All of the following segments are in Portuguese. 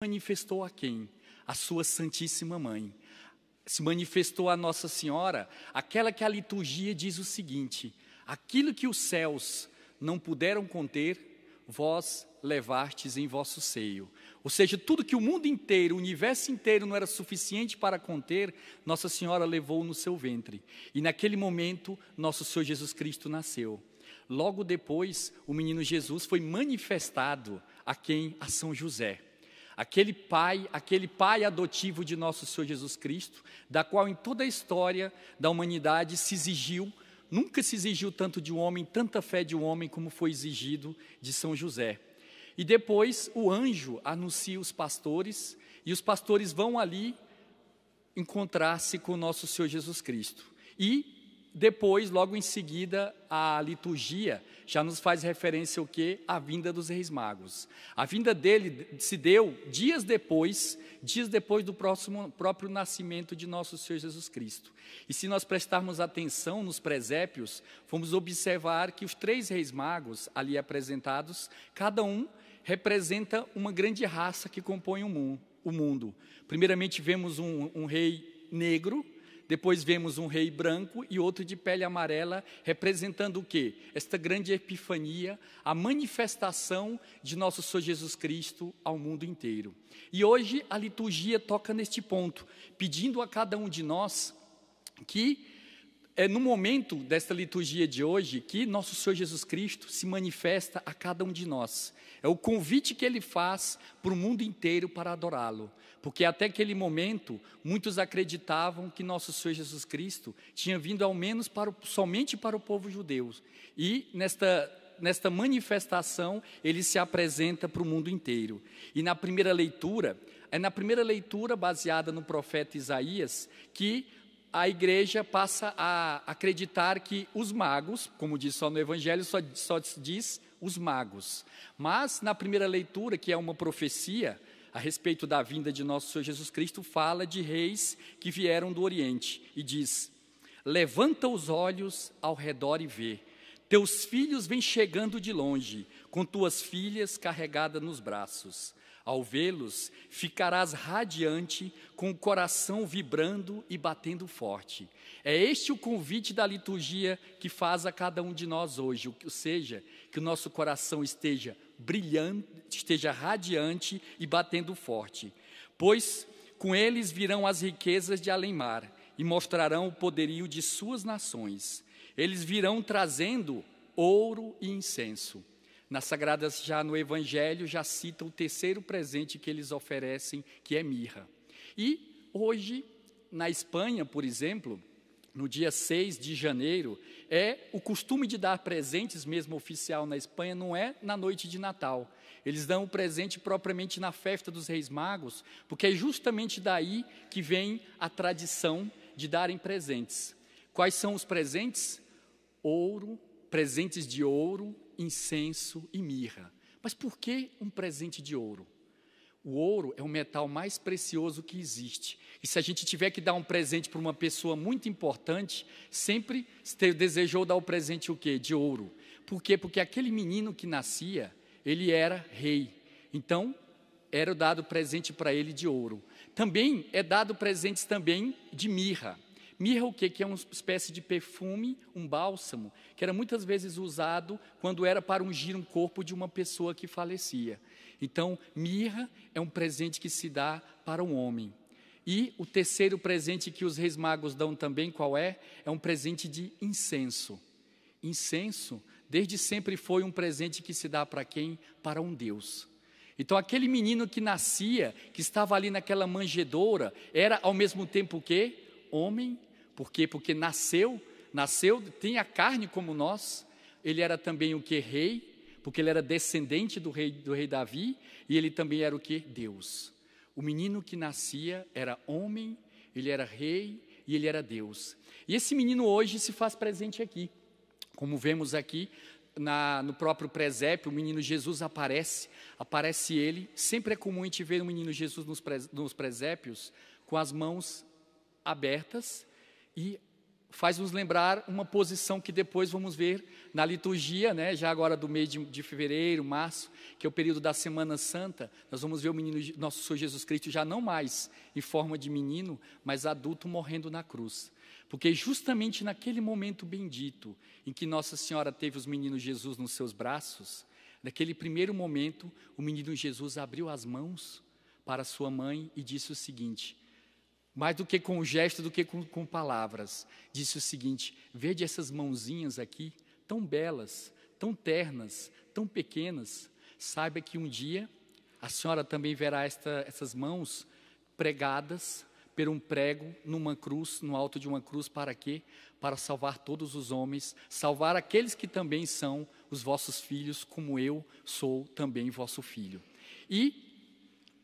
manifestou a quem? A sua Santíssima Mãe. Se manifestou a Nossa Senhora, aquela que a liturgia diz o seguinte: aquilo que os céus não puderam conter, vós levastes em vosso seio. Ou seja, tudo que o mundo inteiro, o universo inteiro não era suficiente para conter, Nossa Senhora levou no seu ventre. E naquele momento, nosso Senhor Jesus Cristo nasceu. Logo depois, o menino Jesus foi manifestado a quem? A São José. Aquele pai, aquele pai adotivo de nosso Senhor Jesus Cristo, da qual em toda a história da humanidade se exigiu, nunca se exigiu tanto de um homem, tanta fé de um homem como foi exigido de São José. E depois o anjo anuncia os pastores, e os pastores vão ali encontrar-se com nosso Senhor Jesus Cristo. E depois, logo em seguida, a liturgia já nos faz referência ao que? A vinda dos reis magos. A vinda dele se deu dias depois, dias depois do próximo, próprio nascimento de nosso Senhor Jesus Cristo. E se nós prestarmos atenção nos presépios, vamos observar que os três reis magos ali apresentados, cada um representa uma grande raça que compõe o mundo. Primeiramente vemos um, um rei negro, depois vemos um rei branco e outro de pele amarela, representando o quê? Esta grande epifania, a manifestação de nosso Senhor Jesus Cristo ao mundo inteiro. E hoje a liturgia toca neste ponto, pedindo a cada um de nós que é no momento desta liturgia de hoje que nosso Senhor Jesus Cristo se manifesta a cada um de nós. É o convite que ele faz para o mundo inteiro para adorá-lo. Porque até aquele momento, muitos acreditavam que nosso Senhor Jesus Cristo tinha vindo ao menos para o, somente para o povo judeu. E nesta nesta manifestação, ele se apresenta para o mundo inteiro. E na primeira leitura, é na primeira leitura baseada no profeta Isaías que a igreja passa a acreditar que os magos, como diz só no Evangelho, só, só diz os magos. Mas na primeira leitura, que é uma profecia a respeito da vinda de nosso Senhor Jesus Cristo, fala de reis que vieram do Oriente e diz: Levanta os olhos ao redor e vê. Teus filhos vêm chegando de longe, com tuas filhas carregadas nos braços. Ao vê-los, ficarás radiante, com o coração vibrando e batendo forte. É este o convite da liturgia que faz a cada um de nós hoje, ou seja, que o nosso coração esteja brilhante, esteja radiante e batendo forte. Pois com eles virão as riquezas de além-mar e mostrarão o poderio de suas nações. Eles virão trazendo ouro e incenso. Nas Sagradas, já no Evangelho, já cita o terceiro presente que eles oferecem, que é mirra. E hoje, na Espanha, por exemplo, no dia 6 de janeiro, é o costume de dar presentes mesmo oficial na Espanha, não é na noite de Natal. Eles dão o presente propriamente na festa dos Reis Magos, porque é justamente daí que vem a tradição de darem presentes. Quais são os presentes? Ouro, presentes de ouro, incenso e mirra. Mas por que um presente de ouro? O ouro é o metal mais precioso que existe. E se a gente tiver que dar um presente para uma pessoa muito importante, sempre desejou dar o presente o quê? De ouro. Por quê? Porque aquele menino que nascia, ele era rei. Então, era dado presente para ele de ouro. Também é dado presentes também de mirra. Mirra o quê? Que é uma espécie de perfume, um bálsamo, que era muitas vezes usado quando era para ungir um corpo de uma pessoa que falecia. Então, mirra é um presente que se dá para um homem. E o terceiro presente que os reis magos dão também, qual é? É um presente de incenso. Incenso, desde sempre foi um presente que se dá para quem? Para um Deus. Então, aquele menino que nascia, que estava ali naquela manjedoura, era ao mesmo tempo o quê? homem por quê? Porque nasceu, nasceu, tem a carne como nós. Ele era também o que rei, porque ele era descendente do rei do rei Davi, e ele também era o que Deus. O menino que nascia era homem, ele era rei e ele era Deus. E esse menino hoje se faz presente aqui. Como vemos aqui, na, no próprio presépio, o menino Jesus aparece, aparece ele. Sempre é comum a gente ver o menino Jesus nos, pres nos presépios com as mãos abertas e faz nos lembrar uma posição que depois vamos ver na liturgia, né, já agora do mês de, de, fevereiro, março, que é o período da Semana Santa, nós vamos ver o menino, nosso Senhor Jesus Cristo já não mais em forma de menino, mas adulto morrendo na cruz. Porque justamente naquele momento bendito em que Nossa Senhora teve os meninos Jesus nos seus braços, naquele primeiro momento, o menino Jesus abriu as mãos para sua mãe e disse o seguinte: mais do que com gesto, do que com, com palavras, disse o seguinte: Vede essas mãozinhas aqui, tão belas, tão ternas, tão pequenas, saiba que um dia a senhora também verá esta, essas mãos pregadas por um prego numa cruz, no alto de uma cruz, para quê? Para salvar todos os homens, salvar aqueles que também são os vossos filhos, como eu sou também vosso filho. E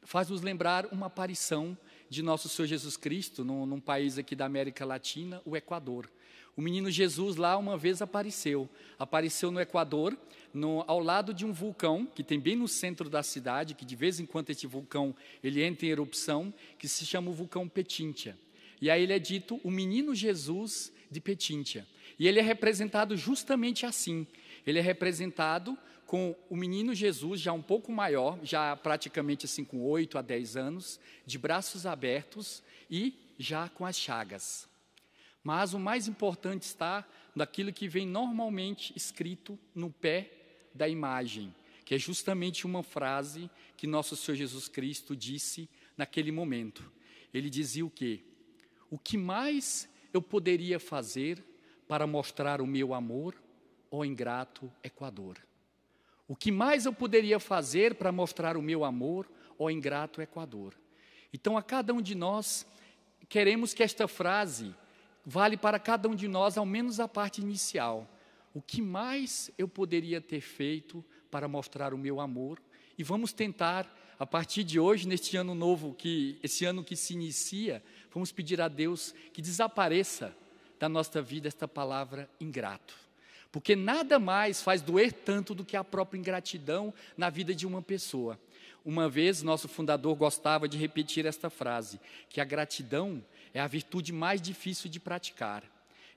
faz-nos lembrar uma aparição de nosso Senhor Jesus Cristo, num, num país aqui da América Latina, o Equador. O menino Jesus lá uma vez apareceu. Apareceu no Equador, no, ao lado de um vulcão que tem bem no centro da cidade, que de vez em quando esse vulcão ele entra em erupção, que se chama o vulcão Petintia. E aí ele é dito o menino Jesus de Petintia. E ele é representado justamente assim. Ele é representado com o menino Jesus, já um pouco maior, já praticamente assim com 8 a 10 anos, de braços abertos e já com as chagas. Mas o mais importante está naquilo que vem normalmente escrito no pé da imagem, que é justamente uma frase que nosso Senhor Jesus Cristo disse naquele momento. Ele dizia o quê? O que mais eu poderia fazer para mostrar o meu amor ao ingrato Equador? O que mais eu poderia fazer para mostrar o meu amor, ó ingrato Equador? Então, a cada um de nós, queremos que esta frase vale para cada um de nós, ao menos a parte inicial. O que mais eu poderia ter feito para mostrar o meu amor? E vamos tentar, a partir de hoje, neste ano novo, que esse ano que se inicia, vamos pedir a Deus que desapareça da nossa vida esta palavra ingrato. Porque nada mais faz doer tanto do que a própria ingratidão na vida de uma pessoa. Uma vez, nosso fundador gostava de repetir esta frase: que a gratidão é a virtude mais difícil de praticar.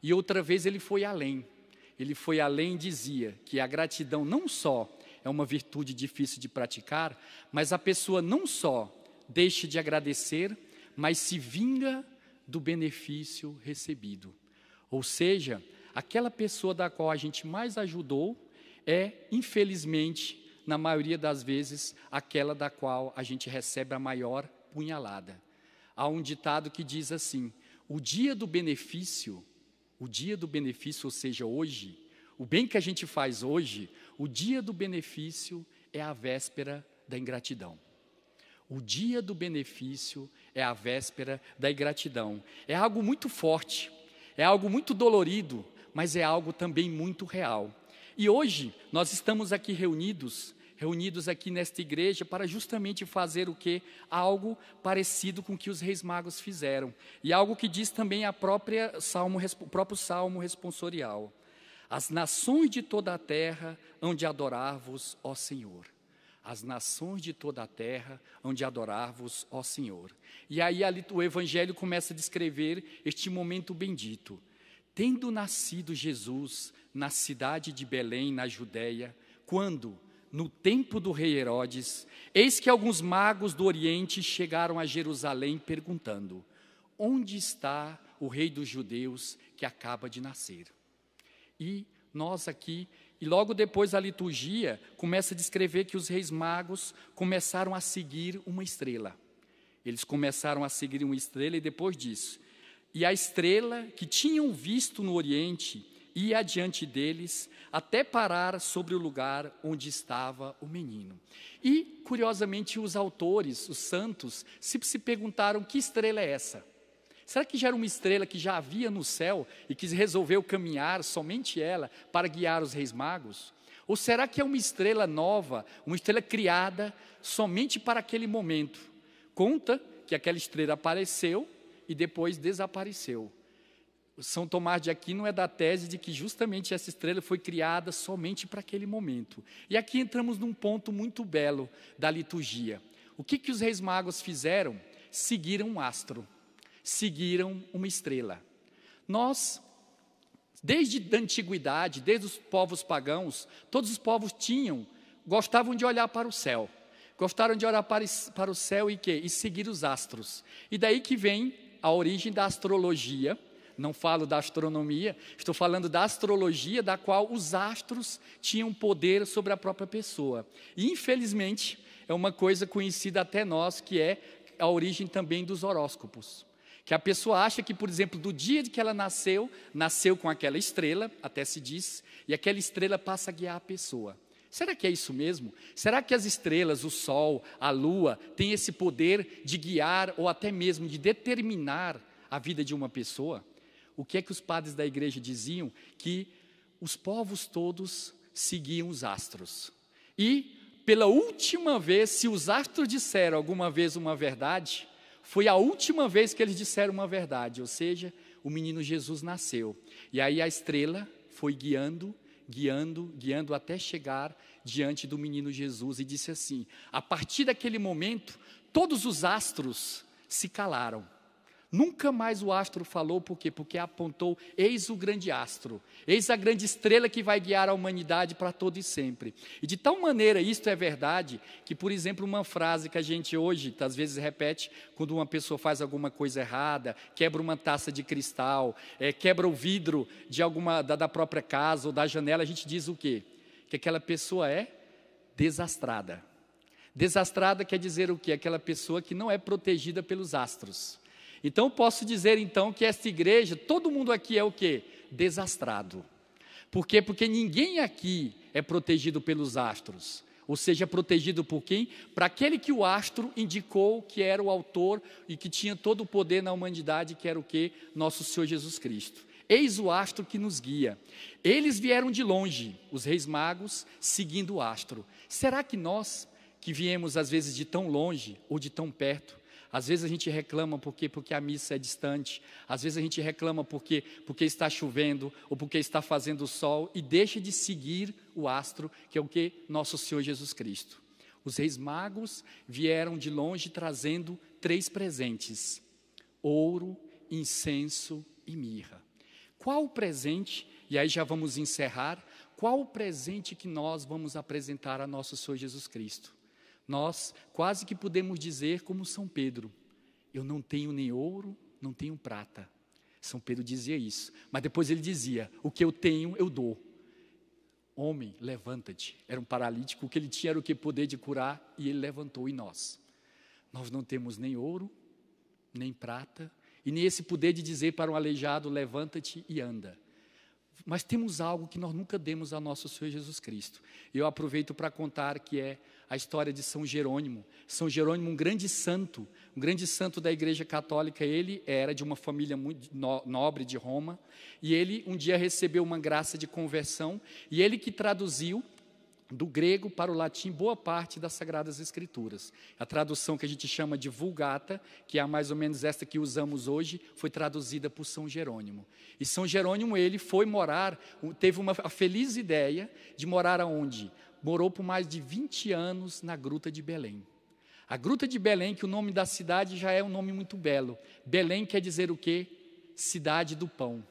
E outra vez ele foi além. Ele foi além e dizia que a gratidão não só é uma virtude difícil de praticar, mas a pessoa não só deixa de agradecer, mas se vinga do benefício recebido. Ou seja, aquela pessoa da qual a gente mais ajudou é, infelizmente, na maioria das vezes, aquela da qual a gente recebe a maior punhalada. Há um ditado que diz assim: o dia do benefício, o dia do benefício, ou seja, hoje, o bem que a gente faz hoje, o dia do benefício é a véspera da ingratidão. O dia do benefício é a véspera da ingratidão. É algo muito forte, é algo muito dolorido, mas é algo também muito real. E hoje nós estamos aqui reunidos, reunidos aqui nesta igreja para justamente fazer o que algo parecido com o que os reis magos fizeram e algo que diz também a própria salmo, o próprio salmo responsorial. As nações de toda a terra hão de adorar-vos, ó Senhor. As nações de toda a terra hão de adorar-vos, ó Senhor. E aí ali, o Evangelho começa a descrever este momento bendito tendo nascido Jesus na cidade de Belém, na Judéia, quando, no tempo do rei Herodes, eis que alguns magos do Oriente chegaram a Jerusalém perguntando: Onde está o rei dos judeus que acaba de nascer? E nós aqui, e logo depois a liturgia começa a descrever que os reis magos começaram a seguir uma estrela. Eles começaram a seguir uma estrela e depois disso, e a estrela que tinham visto no Oriente ia adiante deles até parar sobre o lugar onde estava o menino. E, curiosamente, os autores, os santos, sempre se perguntaram: que estrela é essa? Será que já era uma estrela que já havia no céu e que resolveu caminhar somente ela para guiar os reis magos? Ou será que é uma estrela nova, uma estrela criada somente para aquele momento? Conta que aquela estrela apareceu e depois desapareceu. São Tomás de Aquino é da tese de que justamente essa estrela foi criada somente para aquele momento. E aqui entramos num ponto muito belo da liturgia. O que, que os reis magos fizeram? Seguiram um astro, seguiram uma estrela. Nós, desde a antiguidade, desde os povos pagãos, todos os povos tinham, gostavam de olhar para o céu. Gostaram de olhar para, para o céu e, quê? e seguir os astros. E daí que vem a origem da astrologia, não falo da astronomia, estou falando da astrologia, da qual os astros tinham poder sobre a própria pessoa. E, infelizmente, é uma coisa conhecida até nós, que é a origem também dos horóscopos. Que a pessoa acha que, por exemplo, do dia que ela nasceu, nasceu com aquela estrela, até se diz, e aquela estrela passa a guiar a pessoa. Será que é isso mesmo? Será que as estrelas, o sol, a lua têm esse poder de guiar ou até mesmo de determinar a vida de uma pessoa? O que é que os padres da igreja diziam? Que os povos todos seguiam os astros. E, pela última vez, se os astros disseram alguma vez uma verdade, foi a última vez que eles disseram uma verdade, ou seja, o menino Jesus nasceu. E aí a estrela foi guiando guiando, guiando até chegar diante do menino Jesus e disse assim: A partir daquele momento, todos os astros se calaram. Nunca mais o astro falou, por quê? Porque apontou: eis o grande astro, eis a grande estrela que vai guiar a humanidade para todo e sempre. E de tal maneira isto é verdade, que, por exemplo, uma frase que a gente hoje, às vezes, repete quando uma pessoa faz alguma coisa errada, quebra uma taça de cristal, é, quebra o vidro de alguma da, da própria casa ou da janela, a gente diz o quê? Que aquela pessoa é desastrada. Desastrada quer dizer o quê? Aquela pessoa que não é protegida pelos astros. Então posso dizer então que esta igreja, todo mundo aqui é o quê? Desastrado. Por quê? Porque ninguém aqui é protegido pelos astros. Ou seja, é protegido por quem? Para aquele que o astro indicou que era o autor e que tinha todo o poder na humanidade, que era o quê? Nosso Senhor Jesus Cristo. Eis o astro que nos guia. Eles vieram de longe, os reis magos, seguindo o astro. Será que nós, que viemos às vezes de tão longe ou de tão perto, às vezes a gente reclama porque porque a missa é distante, às vezes a gente reclama porque porque está chovendo ou porque está fazendo sol e deixa de seguir o astro que é o que nosso Senhor Jesus Cristo. Os reis magos vieram de longe trazendo três presentes: ouro, incenso e mirra. Qual o presente? E aí já vamos encerrar. Qual o presente que nós vamos apresentar a nosso Senhor Jesus Cristo? Nós quase que podemos dizer, como São Pedro: Eu não tenho nem ouro, não tenho prata. São Pedro dizia isso, mas depois ele dizia: O que eu tenho, eu dou. Homem, levanta-te. Era um paralítico, o que ele tinha era o que poder de curar, e ele levantou em nós. Nós não temos nem ouro, nem prata, e nem esse poder de dizer para um aleijado: levanta-te e anda. Mas temos algo que nós nunca demos ao nosso Senhor Jesus Cristo. Eu aproveito para contar que é a história de São Jerônimo. São Jerônimo, um grande santo, um grande santo da Igreja Católica, ele era de uma família muito nobre de Roma, e ele um dia recebeu uma graça de conversão, e ele que traduziu do grego para o latim boa parte das Sagradas Escrituras. A tradução que a gente chama de Vulgata, que é mais ou menos esta que usamos hoje, foi traduzida por São Jerônimo. E São Jerônimo, ele foi morar, teve uma, a feliz ideia de morar aonde? morou por mais de 20 anos na Gruta de Belém. A Gruta de Belém, que o nome da cidade já é um nome muito belo. Belém quer dizer o quê? Cidade do pão,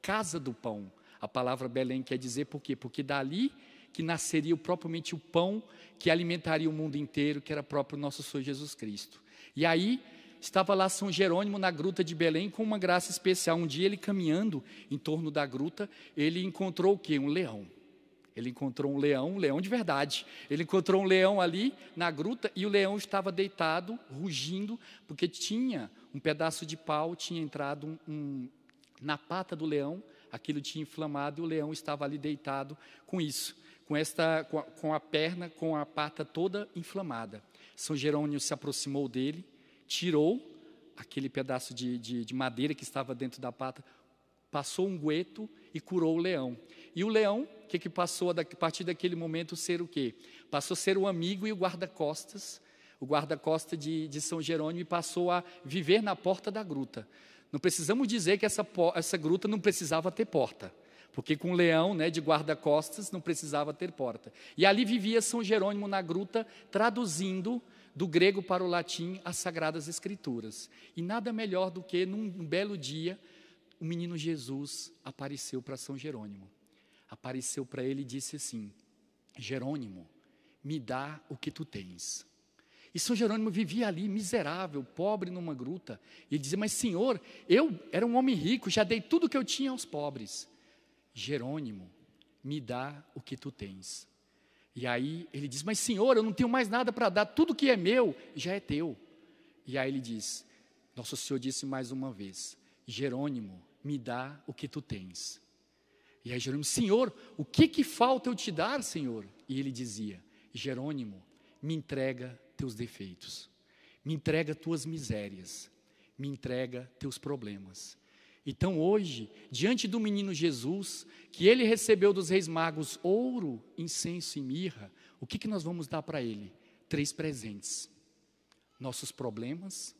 casa do pão. A palavra Belém quer dizer por quê? Porque dali que nasceria propriamente o pão que alimentaria o mundo inteiro, que era próprio nosso Senhor Jesus Cristo. E aí estava lá São Jerônimo na gruta de Belém com uma graça especial. Um dia ele caminhando em torno da gruta, ele encontrou o quê? Um leão. Ele encontrou um leão, um leão de verdade. Ele encontrou um leão ali na gruta e o leão estava deitado, rugindo, porque tinha um pedaço de pau, tinha entrado um, um, na pata do leão, aquilo tinha inflamado e o leão estava ali deitado com isso, com, esta, com a, com a perna, com a pata toda inflamada. São Jerônimo se aproximou dele, tirou aquele pedaço de, de, de madeira que estava dentro da pata, passou um gueto e curou o leão. E o leão que, que passou a partir daquele momento ser o quê? Passou a ser o amigo e o guarda-costas, o guarda costas de, de São Jerônimo, e passou a viver na porta da gruta. Não precisamos dizer que essa, essa gruta não precisava ter porta, porque com um leão né, de guarda-costas não precisava ter porta. E ali vivia São Jerônimo na gruta, traduzindo do grego para o latim as Sagradas Escrituras. E nada melhor do que, num belo dia, o menino Jesus apareceu para São Jerônimo apareceu para ele e disse assim: Jerônimo, me dá o que tu tens. E São Jerônimo vivia ali, miserável, pobre numa gruta. E ele dizia: Mas, senhor, eu era um homem rico, já dei tudo que eu tinha aos pobres. Jerônimo, me dá o que tu tens. E aí ele diz: Mas, senhor, eu não tenho mais nada para dar, tudo que é meu já é teu. E aí ele diz: Nosso Senhor disse mais uma vez: Jerônimo, me dá o que tu tens. E aí Jerônimo, Senhor, o que que falta eu te dar, Senhor? E ele dizia, Jerônimo, me entrega teus defeitos, me entrega tuas misérias, me entrega teus problemas. Então hoje, diante do menino Jesus, que ele recebeu dos reis magos ouro, incenso e mirra, o que, que nós vamos dar para ele? Três presentes: nossos problemas,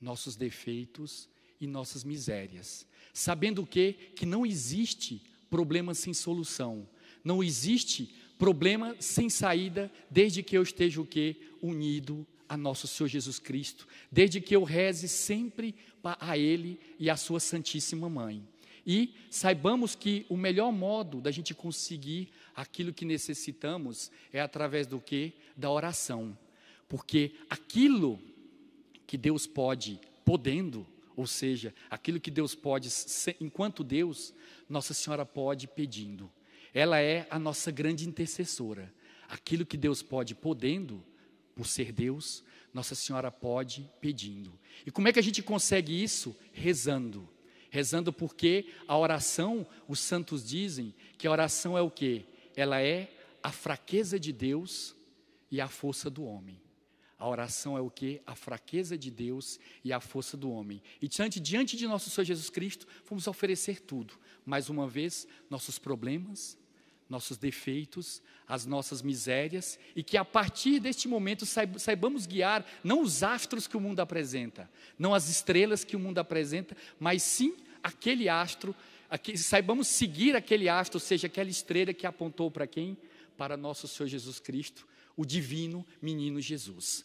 nossos defeitos e nossas misérias. Sabendo o que? Que não existe problema sem solução. Não existe problema sem saída desde que eu esteja o quê? Unido a nosso Senhor Jesus Cristo, desde que eu reze sempre a Ele e à Sua Santíssima Mãe. E saibamos que o melhor modo da gente conseguir aquilo que necessitamos é através do que? Da oração. Porque aquilo que Deus pode, podendo, ou seja, aquilo que Deus pode, enquanto Deus, Nossa Senhora pode pedindo. Ela é a nossa grande intercessora. Aquilo que Deus pode podendo, por ser Deus, Nossa Senhora pode pedindo. E como é que a gente consegue isso? Rezando. Rezando porque a oração, os santos dizem que a oração é o quê? Ela é a fraqueza de Deus e a força do homem. A oração é o que? A fraqueza de Deus e a força do homem. E diante, diante de nosso Senhor Jesus Cristo, vamos oferecer tudo. Mais uma vez, nossos problemas, nossos defeitos, as nossas misérias, e que a partir deste momento saibamos guiar não os astros que o mundo apresenta, não as estrelas que o mundo apresenta, mas sim aquele astro, aquele, saibamos seguir aquele astro, ou seja, aquela estrela que apontou para quem? Para nosso Senhor Jesus Cristo, o divino menino Jesus.